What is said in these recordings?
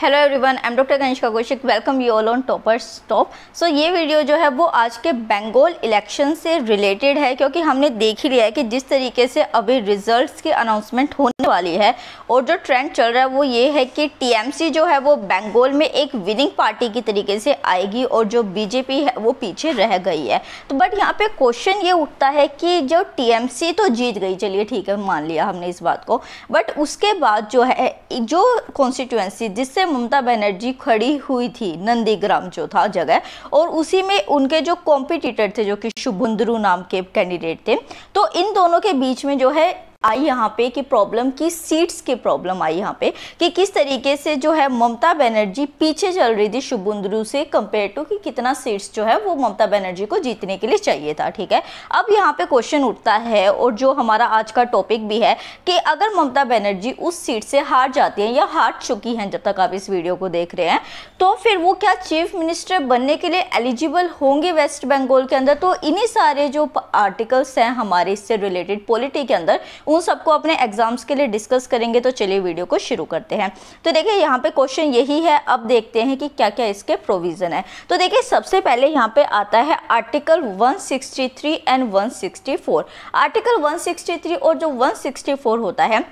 hello everyone I am doctor Kanishka Kaushik welcome you all on topper stop so ये video जो है वो आज के बंगाल इलेक्शन से रिलेटेड है क्योंकि हमने देख ही लिया है कि जिस तरीके से अभी रिजल्ट्स की अनाउंसमेंट होने वाली है और जो ट्रेंड चल रहा है वो ये है कि टीएमसी जो है वो बंगाल में एक विनिंग पार्टी की तरीके से आएगी और जो बीजेपी है वो पीछे रह गई है तो बट यहाँ पर क्वेश्चन ये उठता है कि जो टी तो जीत गई चलिए ठीक है मान लिया हमने इस बात को बट उसके बाद जो है जो कॉन्स्टिट्यूएंसी जिससे ममता बनर्जी खड़ी हुई थी नंदीग्राम जो था जगह और उसी में उनके जो कॉम्पिटिटर थे जो कि शुभुंदरू नाम के कैंडिडेट थे तो इन दोनों के बीच में जो है आई यहाँ पे कि प्रॉब्लम की सीट्स की प्रॉब्लम आई यहाँ पे कि किस तरीके से जो है ममता बनर्जी पीछे चल रही थी शुभुंदरू से कंपेयर टू कि कितना सीट्स जो है वो ममता बनर्जी को जीतने के लिए चाहिए था ठीक है अब यहाँ पे क्वेश्चन उठता है और जो हमारा आज का टॉपिक भी है कि अगर ममता बनर्जी उस सीट से हार जाती हैं या हार चुकी हैं जब तक आप इस वीडियो को देख रहे हैं तो फिर वो क्या चीफ मिनिस्टर बनने के लिए एलिजिबल होंगे वेस्ट बंगाल के अंदर तो इन्हीं सारे जो आर्टिकल्स हैं हमारे इससे रिलेटेड पॉलिटी के अंदर उन सबको अपने एग्जाम्स के लिए डिस्कस करेंगे तो चलिए वीडियो को शुरू करते हैं तो देखिए यहाँ पे क्वेश्चन यही है अब देखते हैं कि क्या क्या इसके प्रोविज़न है तो देखिए सबसे पहले यहाँ पे आता है आर्टिकल 163 एंड 164 आर्टिकल 163 और जो 164 होता है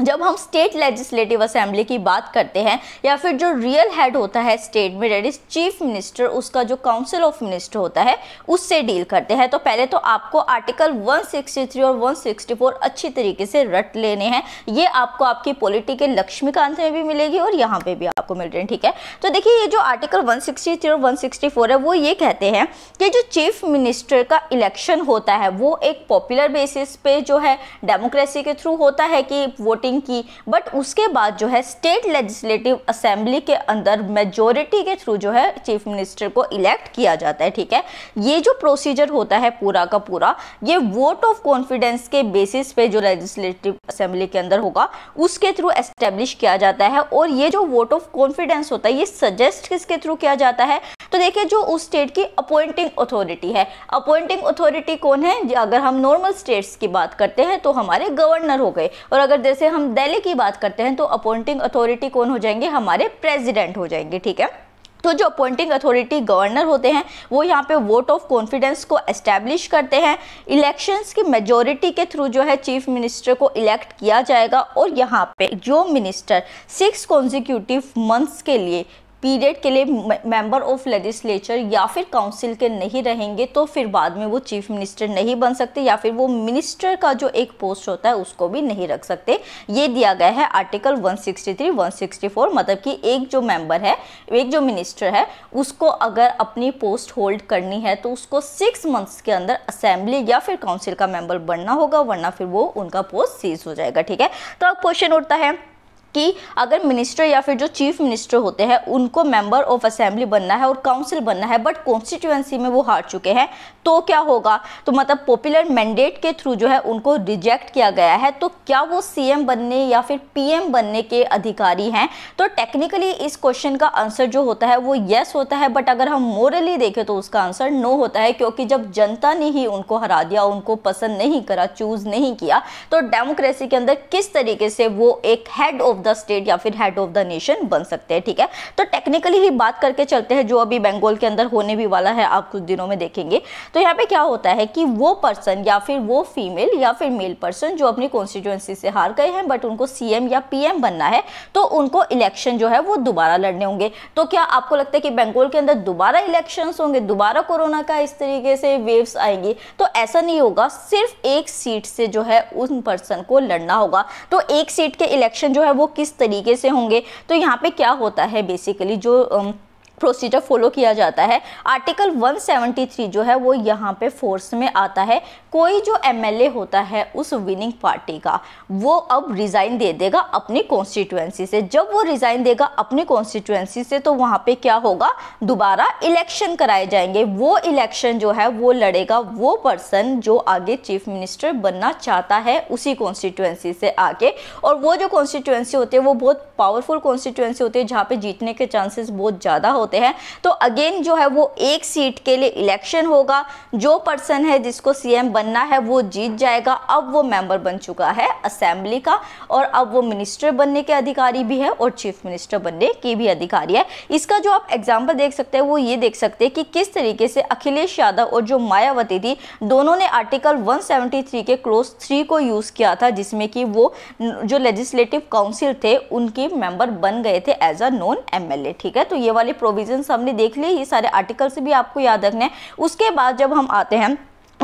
जब हम स्टेट लेजिस्लेटिव असेंबली की बात करते हैं या फिर जो रियल हेड होता है स्टेट में डेट इज़ चीफ मिनिस्टर उसका जो काउंसिल ऑफ मिनिस्टर होता है उससे डील करते हैं तो पहले तो आपको आर्टिकल 163 और 164 अच्छी तरीके से रट लेने हैं ये आपको आपकी पॉलिटी के लक्ष्मीकांत में भी मिलेगी और यहाँ पर भी आपको मिल रही हैं ठीक है तो देखिए ये जो आर्टिकल वन और वन है वो ये कहते हैं कि जो चीफ मिनिस्टर का इलेक्शन होता है वो एक पॉपुलर बेसिस पे जो है डेमोक्रेसी के थ्रू होता है कि वोट वोटिंग की बट उसके बाद जो है स्टेट लेजिस्लेटिव असेंबली के अंदर मेजोरिटी के थ्रू जो है चीफ मिनिस्टर को इलेक्ट किया जाता है ठीक है ये जो प्रोसीजर होता है पूरा का पूरा ये वोट ऑफ कॉन्फिडेंस के बेसिस पे जो लेजिस्लेटिव असेंबली के अंदर होगा उसके थ्रू एस्टेब्लिश किया जाता है और ये जो वोट ऑफ कॉन्फिडेंस होता है ये सजेस्ट किसके थ्रू किया जाता है तो देखिए जो उस स्टेट की अपॉइंटिंग अथॉरिटी है अपॉइंटिंग अथॉरिटी कौन है अगर हम नॉर्मल स्टेट्स की बात करते हैं तो हमारे गवर्नर हो गए और अगर जैसे हम दिल्ली की बात करते हैं तो अपॉइंटिंग अथॉरिटी कौन हो जाएंगे हमारे प्रेजिडेंट हो जाएंगे ठीक है तो जो अपॉइंटिंग अथॉरिटी गवर्नर होते हैं वो यहाँ पे वोट ऑफ कॉन्फिडेंस को एस्टेब्लिश करते हैं इलेक्शंस की मेजोरिटी के थ्रू जो है चीफ मिनिस्टर को इलेक्ट किया जाएगा और यहाँ पे जो मिनिस्टर सिक्स कॉन्जिक्यूटिव मंथ्स के लिए पीरियड के लिए मेंबर ऑफ लेजिस्लेचर या फिर काउंसिल के नहीं रहेंगे तो फिर बाद में वो चीफ मिनिस्टर नहीं बन सकते या फिर वो मिनिस्टर का जो एक पोस्ट होता है उसको भी नहीं रख सकते ये दिया गया है आर्टिकल 163 164 मतलब कि एक जो मेंबर है एक जो मिनिस्टर है उसको अगर अपनी पोस्ट होल्ड करनी है तो उसको सिक्स मंथ्स के अंदर असेंबली या फिर काउंसिल का मेंबर बनना होगा वरना फिर वो उनका पोस्ट सीज हो जाएगा ठीक है तो अब क्वेश्चन उठता है कि अगर मिनिस्टर या फिर जो चीफ मिनिस्टर होते हैं उनको मेंबर ऑफ असेंबली बनना है और काउंसिल बनना है बट कॉन्स्टिट्यूएंसी में वो हार चुके हैं तो क्या होगा तो मतलब पॉपुलर मैंडेट के थ्रू जो है उनको रिजेक्ट किया गया है तो क्या वो सीएम बनने या फिर पीएम बनने के अधिकारी हैं तो टेक्निकली इस क्वेश्चन का आंसर जो होता है वो येस होता है बट अगर हम मोरली देखें तो उसका आंसर नो होता है क्योंकि जब जनता ने ही उनको हरा दिया उनको पसंद नहीं करा चूज नहीं किया तो डेमोक्रेसी के अंदर किस तरीके से वो एक हेड ऑफ द स्टेट या फिर हेड ऑफ द नेशन बन सकते हैं ठीक है तो टेक्निकली ही बात करके चलते हैं जो अभी बंगाल के अंदर होने भी वाला है आप कुछ दिनों में देखेंगे तो यहाँ पे क्या होता है कि वो पर्सन या फिर वो फीमेल या फिर मेल पर्सन जो अपनी कॉन्स्टिट्यूंसी से हार गए हैं बट उनको सी या पी बनना है तो उनको इलेक्शन जो है वो दोबारा लड़ने होंगे तो क्या आपको लगता है कि बंगाल के अंदर दोबारा इलेक्शन होंगे दोबारा कोरोना का इस तरीके से वेव्स आएंगी तो ऐसा नहीं होगा सिर्फ एक सीट से जो है उन पर्सन को लड़ना होगा तो एक सीट के इलेक्शन जो है वो किस तरीके से होंगे तो यहाँ पे क्या होता है बेसिकली जो प्रोसीजर फॉलो किया जाता है आर्टिकल 173 जो है वो यहाँ पे फोर्स में आता है कोई जो एमएलए होता है उस विनिंग पार्टी का वो अब रिज़ाइन दे देगा अपनी कॉन्स्टिट्यूएंसी से जब वो रिज़ाइन देगा अपनी कॉन्स्टिट्यूएंसी से तो वहाँ पे क्या होगा दोबारा इलेक्शन कराए जाएंगे वो इलेक्शन जो है वो लड़ेगा वो पर्सन जो आगे चीफ मिनिस्टर बनना चाहता है उसी कॉन्स्टिट्यूएंसी से आगे और वो जो कॉन्स्टिट्यूएंसी होती है वो बहुत पावरफुल कॉन्स्टिट्यूएंसी होती है जहाँ पे जीतने के चांसेस बहुत ज़्यादा होते होते हैं तो अगेन जो है वो एक सीट के लिए इलेक्शन होगा जो पर्सन है जिसको सीएम बनना है वो जीत जाएगा अब वो मेंबर बन चुका है असेंबली का और अब वो मिनिस्टर बनने के अधिकारी भी है और चीफ मिनिस्टर बनने की भी अधिकारी है इसका जो आप एग्जाम्पल देख सकते हैं वो ये देख सकते हैं कि किस तरीके से अखिलेश यादव और जो मायावती थी दोनों ने आर्टिकल वन के क्लोज थ्री को यूज़ किया था जिसमें कि वो जो लेजिस्लेटिव काउंसिल थे उनके मेंबर बन गए थे एज अ नॉन एमएलए ठीक है तो ये वाली प्रोविजन प्रोविजन हमने देख लिए ये सारे आर्टिकल से भी आपको याद रखना है उसके बाद जब हम आते हैं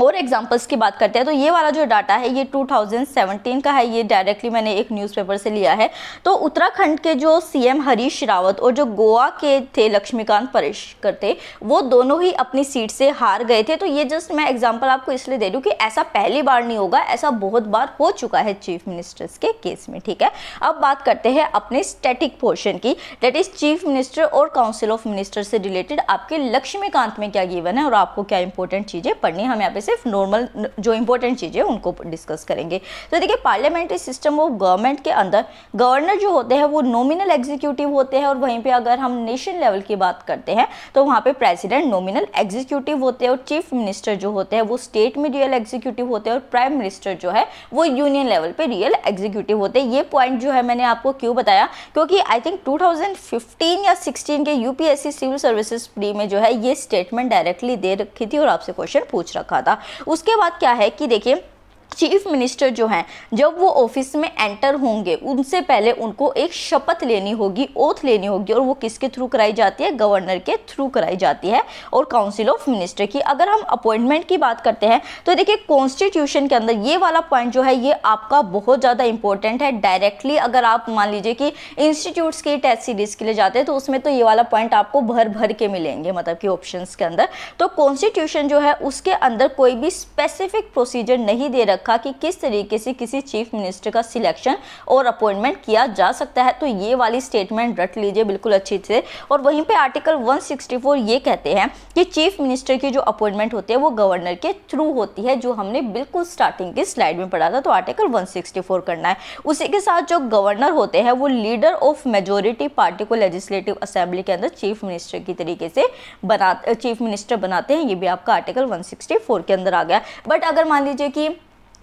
और एग्जांपल्स की बात करते हैं तो ये वाला जो डाटा है ये 2017 का है ये डायरेक्टली मैंने एक न्यूज़पेपर से लिया है तो उत्तराखंड के जो सीएम हरीश रावत और जो गोवा के थे लक्ष्मीकांत परेश करते वो दोनों ही अपनी सीट से हार गए थे तो ये जस्ट मैं एग्जाम्पल आपको इसलिए दे दूँ कि ऐसा पहली बार नहीं होगा ऐसा बहुत बार हो चुका है चीफ मिनिस्टर्स के केस में ठीक है अब बात करते हैं अपने स्टेटिक पोर्शन की डेट इज़ चीफ मिनिस्टर और काउंसिल ऑफ मिनिस्टर से रिलेटेड आपके लक्ष्मीकांत में क्या गिवन है और आपको क्या इंपॉर्टेंट चीज़ें पढ़नी हमें हम यहाँ पे सिर्फ नॉर्मल जो इंपॉर्टेंट चीज़ें उनको डिस्कस करेंगे तो देखिए पार्लियामेंट्री सिस्टम वो गवर्नमेंट के अंदर गवर्नर जो होते हैं वो नॉमिनल एग्जीक्यूटिव होते हैं और वहीं पर अगर हम नेशन लेवल की बात करते हैं तो वहाँ पर प्रेसिडेंट नॉमिनल एग्जीक्यूटिव होते हैं और चीफ मिनिस्टर जो होते हैं वो स्टेट में रियल एग्जीक्यूटिव होते हैं और प्राइम मिनिस्टर जो है वो यूनियन लेवल पर रियल एग्जीक्यूटिव होते हैं ये पॉइंट जो है मैंने आपको क्यों बताया क्योंकि आई थिंक 2015 या 16 के यूपीएससी सिविल सर्विसेज प्री में जो है ये स्टेटमेंट डायरेक्टली दे रखी थी और आपसे क्वेश्चन पूछ रखा था उसके बाद क्या है कि देखिए चीफ मिनिस्टर जो हैं जब वो ऑफिस में एंटर होंगे उनसे पहले उनको एक शपथ लेनी होगी ओथ लेनी होगी और वो किसके थ्रू कराई जाती है गवर्नर के थ्रू कराई जाती है और काउंसिल ऑफ मिनिस्टर की अगर हम अपॉइंटमेंट की बात करते हैं तो देखिए कॉन्स्टिट्यूशन के अंदर ये वाला पॉइंट जो है ये आपका बहुत ज़्यादा इंपॉर्टेंट है डायरेक्टली अगर आप मान लीजिए कि इंस्टीट्यूट्स की टेस्ट सीरीज के लिए जाते हैं तो उसमें तो ये वाला पॉइंट आपको भर भर के मिलेंगे मतलब कि ऑप्शन के अंदर तो कॉन्स्टिट्यूशन जो है उसके अंदर कोई भी स्पेसिफिक प्रोसीजर नहीं दे रखा रखा कि किस तरीके से किसी चीफ मिनिस्टर का सिलेक्शन और अपॉइंटमेंट किया जा सकता है तो ये वाली स्टेटमेंट रट लीजिए बिल्कुल अच्छी से और वहीं पर आर्टिकल 164 ये कहते हैं कि चीफ मिनिस्टर की जो अपॉइंटमेंट होती है वो गवर्नर के थ्रू होती है जो हमने बिल्कुल स्टार्टिंग की स्लाइड में पढ़ा था तो आर्टिकल वन करना है उसी के साथ जो गवर्नर होते हैं वो लीडर ऑफ मेजोरिटी पार्टी को लेजिस्लेटिव असेंबली के अंदर चीफ मिनिस्टर की तरीके से बना चीफ मिनिस्टर बनाते हैं ये भी आपका आर्टिकल 164 के अंदर आ गया बट अगर मान लीजिए कि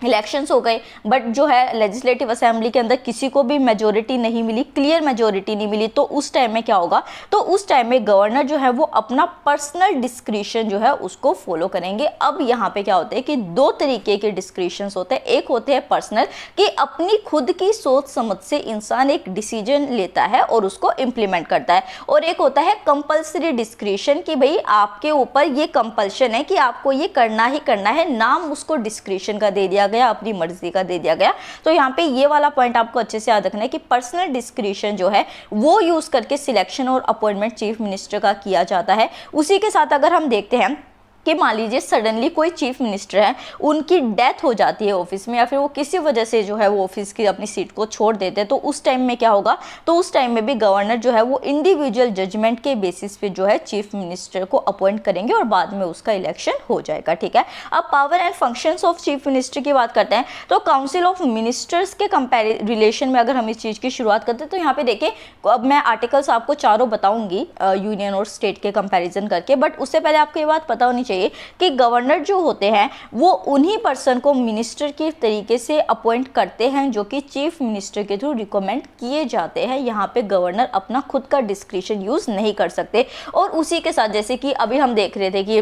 इलेक्शंस हो गए बट जो है लेजिस्लेटिव असेंबली के अंदर किसी को भी मेजोरिटी नहीं मिली क्लियर मेजोरिटी नहीं मिली तो उस टाइम में क्या होगा तो उस टाइम में गवर्नर जो है वो अपना पर्सनल डिस्क्रिशन जो है उसको फॉलो करेंगे अब यहाँ पे क्या होता है कि दो तरीके के डिस्क्रिप्शन होते हैं एक होते हैं पर्सनल कि अपनी खुद की सोच समझ से इंसान एक डिसीजन लेता है और उसको इम्प्लीमेंट करता है और एक होता है कंपल्सरी डिस्क्रिशन कि भाई आपके ऊपर ये कंपल्शन है कि आपको ये करना ही करना है नाम उसको डिस्क्रिशन का दे दिया दिया गया अपनी मर्जी का दे दिया गया तो यहाँ पे ये वाला पॉइंट आपको अच्छे से याद रखना है कि पर्सनल डिस्क्रिप्शन जो है वो यूज़ करके सिलेक्शन और अपॉइंटमेंट चीफ मिनिस्टर का किया जाता है उसी के साथ अगर हम देखते हैं कि मान लीजिए सडनली कोई चीफ मिनिस्टर है उनकी डेथ हो जाती है ऑफिस में या फिर वो किसी वजह से जो है वो ऑफिस की अपनी सीट को छोड़ देते हैं तो उस टाइम में क्या होगा तो उस टाइम में भी गवर्नर जो है वो इंडिविजुअल जजमेंट के बेसिस पे जो है चीफ मिनिस्टर को अपॉइंट करेंगे और बाद में उसका इलेक्शन हो जाएगा ठीक है अब power and functions of chief minister की बात करते हैं तो काउंसिल ऑफ मिनिस्टर्स के कंपेरि रिलेशन में अगर हम इस चीज़ की शुरुआत करते हैं तो यहाँ पे देखें अब मैं आर्टिकल्स आपको चारों बताऊंगी यूनियन और स्टेट के कंपेरिजन करके बट उससे पहले आपको ये बात पता होनी चाहिए से कि गवर्नर जो होते हैं वो उन्हीं पर्सन को मिनिस्टर के तरीके से अपॉइंट करते हैं जो कि चीफ मिनिस्टर के थ्रू रिकमेंड किए जाते हैं यहाँ पे गवर्नर अपना खुद का डिस्क्रिप्शन यूज़ नहीं कर सकते और उसी के साथ जैसे कि अभी हम देख रहे थे कि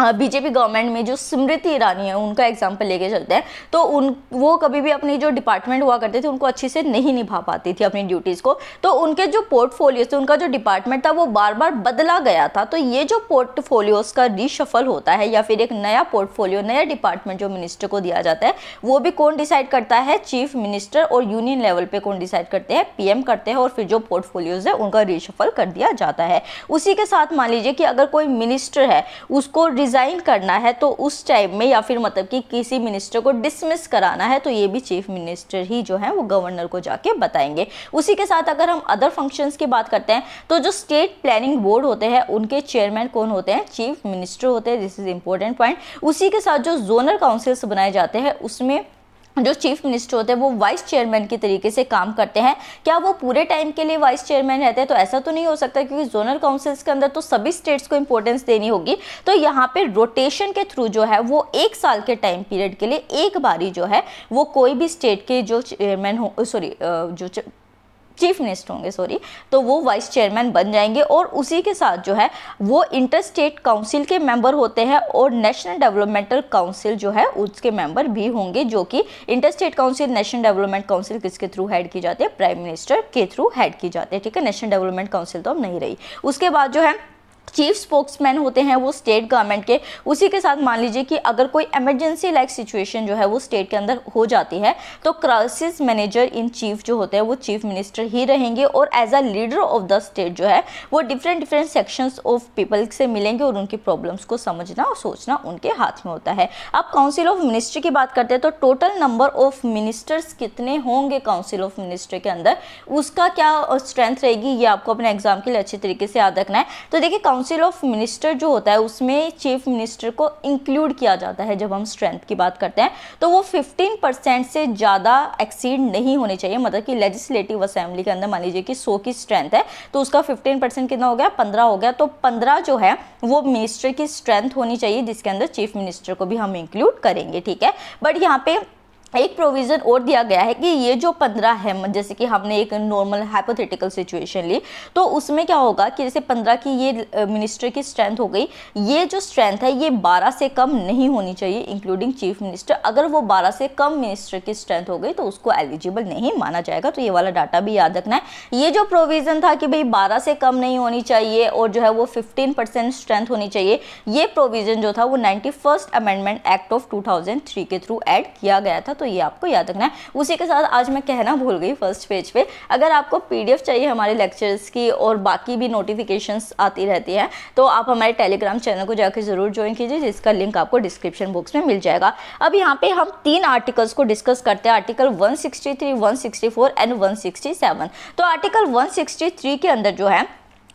हाँ, बीजेपी गवर्नमेंट में जो स्मृति ईरानी है उनका एग्जाम्पल लेके चलते हैं तो उन वो कभी भी अपनी जो डिपार्टमेंट हुआ करते थे उनको अच्छे से नहीं निभा पाती थी अपनी ड्यूटीज़ को तो उनके जो पोर्टफोलियोज थे उनका जो डिपार्टमेंट था वो बार बार बदला गया था तो ये जो पोर्टफोलियोज का रीशफल होता है या फिर एक नया पोर्टफोलियो नया डिपार्टमेंट जो मिनिस्टर को दिया जाता है वो भी कौन डिसाइड करता है चीफ मिनिस्टर और यूनियन लेवल पर कौन डिसाइड करते हैं पी करते हैं और फिर जो पोर्टफोलियोज है उनका रीशफल कर दिया जाता है उसी के साथ मान लीजिए कि अगर कोई मिनिस्टर है उसको रिज़ाइन करना है तो उस टाइम में या फिर मतलब कि किसी मिनिस्टर को डिसमिस कराना है तो ये भी चीफ मिनिस्टर ही जो है वो गवर्नर को जाके बताएंगे उसी के साथ अगर हम अदर फंक्शंस की बात करते हैं तो जो स्टेट प्लानिंग बोर्ड होते हैं उनके चेयरमैन कौन होते हैं चीफ मिनिस्टर होते हैं दिस इज़ इम्पोर्टेंट पॉइंट उसी के साथ जो जोनल काउंसिल्स बनाए जाते हैं उसमें जो चीफ मिनिस्टर होते हैं वो वाइस चेयरमैन के तरीके से काम करते हैं क्या वो पूरे टाइम के लिए वाइस चेयरमैन रहते हैं तो ऐसा तो नहीं हो सकता क्योंकि जोनल काउंसिल्स के अंदर तो सभी स्टेट्स को इम्पोर्टेंस देनी होगी तो यहाँ पे रोटेशन के थ्रू जो है वो एक साल के टाइम पीरियड के लिए एक बारी जो है वो कोई भी स्टेट के जो चेयरमैन हो सॉरी जो चीफ मिनिस्टर होंगे सॉरी तो वो वाइस चेयरमैन बन जाएंगे और उसी के साथ जो है वो इंटर स्टेट काउंसिल के मेंबर होते हैं और नेशनल डेवलपमेंटल काउंसिल जो है उसके मेंबर भी होंगे जो कि inter state council national development council किसके थ्रू हेड की जाती है प्राइम मिनिस्टर के थ्रू हेड की जाती है ठीक है नेशनल डेवलपमेंट काउंसिल तो अब नहीं रही उसके बाद जो है चीफ स्पोक्समैन होते हैं वो स्टेट गवर्नमेंट के उसी के साथ मान लीजिए कि अगर कोई इमरजेंसी लाइक सिचुएशन जो है वो स्टेट के अंदर हो जाती है तो क्राइसिस मैनेजर इन चीफ जो होते हैं वो चीफ मिनिस्टर ही रहेंगे और as a leader of the state जो है वो different different sections of people से मिलेंगे और उनकी प्रॉब्लम्स को समझना और सोचना उनके हाथ में होता है अब काउंसिल ऑफ मिनिस्टर की बात करते हैं तो टोटल नंबर ऑफ मिनिस्टर्स कितने होंगे काउंसिल ऑफ मिनिस्टर के अंदर उसका क्या स्ट्रेंथ रहेगी ये आपको अपने एग्जाम के लिए अच्छे तरीके से याद रखना है तो देखिए काउंसिल काउंसिल ऑफ मिनिस्टर जो होता है उसमें चीफ मिनिस्टर को इंक्लूड किया जाता है जब हम स्ट्रेंथ की बात करते हैं तो वो 15 परसेंट से ज़्यादा एक्सीड नहीं होने चाहिए मतलब कि लेजिस्लेटिव असेंबली के अंदर मान लीजिए कि सो की स्ट्रेंथ है तो उसका फिफ्टीन परसेंट कितना हो गया पंद्रह हो गया तो पंद्रह जो है वो मिनिस्टर की स्ट्रेंथ होनी चाहिए जिसके अंदर चीफ मिनिस्टर को भी हम इंक्लूड करेंगे ठीक है बट यहाँ पे एक प्रोविज़न और दिया गया है कि ये जो पंद्रह है जैसे कि हमने एक नॉर्मल हाइपोथेटिकल सिचुएशन ली तो उसमें क्या होगा कि जैसे पंद्रह की ये मिनिस्टर की स्ट्रेंथ हो गई ये जो स्ट्रेंथ है ये बारह से कम नहीं होनी चाहिए इंक्लूडिंग चीफ मिनिस्टर अगर वो बारह से कम मिनिस्टर की स्ट्रेंथ हो गई तो उसको एलिजिबल नहीं माना जाएगा तो ये वाला डाटा भी याद रखना है ये जो प्रोविज़न था कि भाई बारह से कम नहीं होनी चाहिए और जो है वो फिफ्टीन स्ट्रेंथ होनी चाहिए ये प्रोविज़न जो था वो ninety amendment act of two के थ्रू एड किया गया था तो तो ये आपको याद रखना है उसी के साथ आज मैं कहना भूल गई फर्स्ट पेज पे अगर आपको पीडीएफ चाहिए हमारे लेक्चर्स की और बाकी भी नोटिफिकेशंस आती रहती हैं तो आप हमारे टेलीग्राम चैनल को जाकर ज़रूर ज्वाइन कीजिए जिसका लिंक आपको डिस्क्रिप्शन बॉक्स में मिल जाएगा अब यहाँ पर हम तीन आर्टिकल्स को डिस्कस करते हैं article one sixty and one तो आर्टिकल वन के अंदर जो है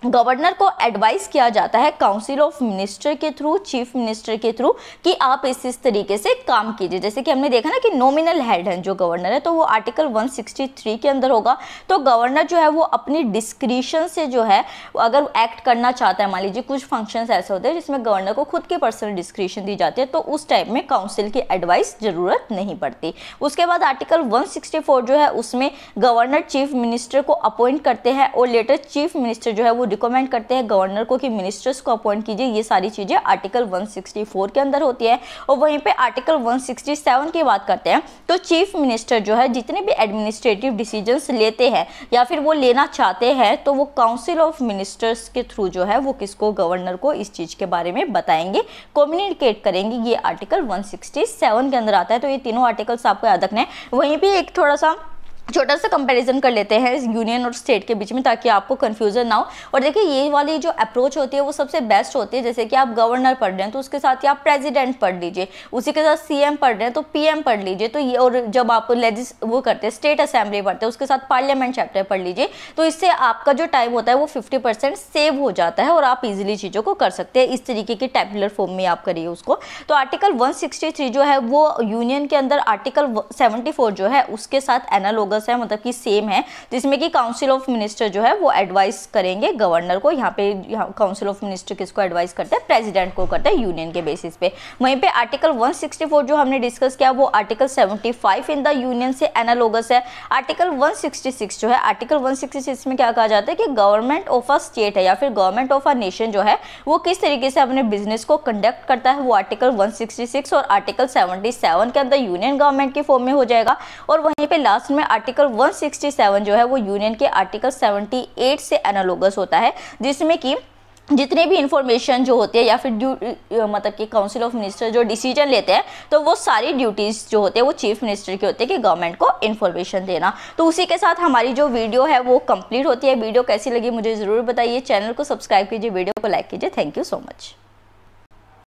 गवर्नर को एडवाइस किया जाता है काउंसिल ऑफ मिनिस्टर के थ्रू चीफ मिनिस्टर के थ्रू कि आप इस इस तरीके से काम कीजिए जैसे कि हमने देखा ना कि नॉमिनल हेड है जो गवर्नर है तो वो आर्टिकल 163 के अंदर होगा तो गवर्नर जो है वो अपनी डिस्क्रिशन से जो है अगर एक्ट करना चाहता है मान लीजिए कुछ फंक्शन ऐसे होते हैं जिसमें गवर्नर को खुद की पर्सनल डिस्क्रिप्शन दी जाती है तो उस टाइप में काउंसिल की एडवाइस ज़रूरत नहीं पड़ती उसके बाद आर्टिकल वन जो है उसमें गवर्नर चीफ मिनिस्टर को अपॉइंट करते हैं और लेटर चीफ मिनिस्टर जो है वो रिकमेंड करते हैं गवर्नर को कि मिनिस्टर्स को अपॉइंट कीजिए ये सारी चीज़ें आर्टिकल 164 के अंदर होती है और वहीं पे आर्टिकल 167 की बात करते हैं तो चीफ मिनिस्टर जो है जितने भी एडमिनिस्ट्रेटिव डिसीजंस लेते हैं या फिर वो लेना चाहते हैं तो वो काउंसिल ऑफ मिनिस्टर्स के थ्रू जो है वो किसको गवर्नर को इस चीज़ के बारे में बताएंगे कम्युनिकेट करेंगे ये आर्टिकल वन के अंदर आता है तो ये तीनों आर्टिकल्स आपको याद रखना है वहीं पर एक थोड़ा सा छोटा सा कंपैरिजन कर लेते हैं यूनियन और स्टेट के बीच में ताकि आपको कन्फ्यूजन ना हो और देखिए ये वाली जो अप्रोच होती है वो सबसे बेस्ट होती है जैसे कि आप गवर्नर पढ़ रहे हैं तो उसके साथ ही आप प्रेसिडेंट पढ़ लीजिए उसी के साथ सीएम पढ़ रहे हैं तो पीएम पढ़ लीजिए तो ये और जब आप लेजिस वो करते हैं स्टेट असेंबली पढ़ते हैं उसके साथ पार्लियामेंट चैप्टर पढ़ लीजिए तो इससे आपका जो टाइम होता है वो फिफ्टी सेव हो जाता है और आप इजिली चीज़ों को कर सकते हैं इस तरीके की टेबुलर फॉर्म में आप करिए उसको तो आर्टिकल वन जो है वो यूनियन के अंदर आर्टिकल सेवेंटी जो है उसके साथ एनालोगस प्रोसेस है मतलब कि सेम है जिसमें कि काउंसिल ऑफ मिनिस्टर जो है वो एडवाइस करेंगे गवर्नर को यहाँ पे काउंसिल ऑफ मिनिस्टर किसको एडवाइस करता है प्रेसिडेंट को करता है यूनियन के बेसिस पे वहीं पे आर्टिकल 164 जो हमने डिस्कस किया वो आर्टिकल 75 इन द यूनियन से एनालोगस है आर्टिकल 166 जो है आर्टिकल 166 में क्या कहा जाता है कि गवर्नमेंट ऑफ अ स्टेट है या फिर गवर्नमेंट ऑफ अ नेशन जो है वो किस तरीके से अपने बिजनेस को कंडक्ट करता है वो आर्टिकल 166 और आर्टिकल 77 के अंदर यूनियन गवर्नमेंट के फॉर्म में हो जाएगा और वहीं पे लास्ट में आर्टिकल आर्टिकल 167 जो है वो यूनियन के आर्टिकल 78 से एनालोगस होता है जिसमें कि जितने भी इन्फॉर्मेशन जो होती है या फिर मतलब कि काउंसिल ऑफ मिनिस्टर जो डिसीजन लेते हैं तो वो सारी ड्यूटीज़ जो होते हैं वो चीफ मिनिस्टर की होती है कि गवर्नमेंट को इन्फॉर्मेशन देना तो उसी के साथ हमारी जो वीडियो है वो कंप्लीट होती है वीडियो कैसी लगी मुझे ज़रूर बताइए चैनल को सब्सक्राइब कीजिए वीडियो को लाइक कीजिए थैंक यू सो मच